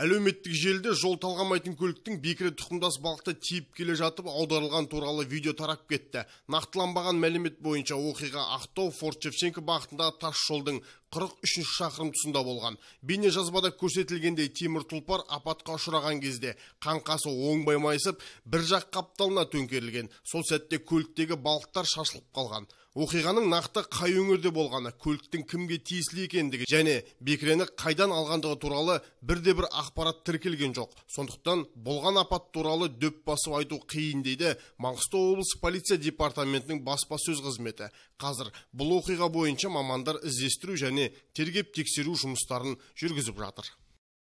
әлеуметтік желіде жол талғамайтын көліктің бекіре тұқымдас балықты тиіп келе жатып аударылған туралы видео тарап кетті нақтыланбаған мәлімет бойынша оқиға ақтау форт шевченко бағытындағы тас жолдың 43 үшінші шақырым тұсында болған жазбада көрсетілгендей темір тұлпар апатқа ұшыраған кезде қаңқасы оң баймайсып бір жақ қапталына төңкерілген сол сәтте көліктегі балықтар шашылып қалған оқиғаның нақты қай өңірде болғаны көліктің кімге тиесілі екендігі және бекірені қайдан алғандығы туралы бірде бір ақпарат тіркелген жоқ сондықтан болған апат туралы дөп басып айту қиын дейді маңғыстау облысы полиция департаментінің баспасөз қызметі қазір бұл оқиға бойынша мамандар іздестіру және тергеп тексеру жұмыстарын жүргізіп жатыр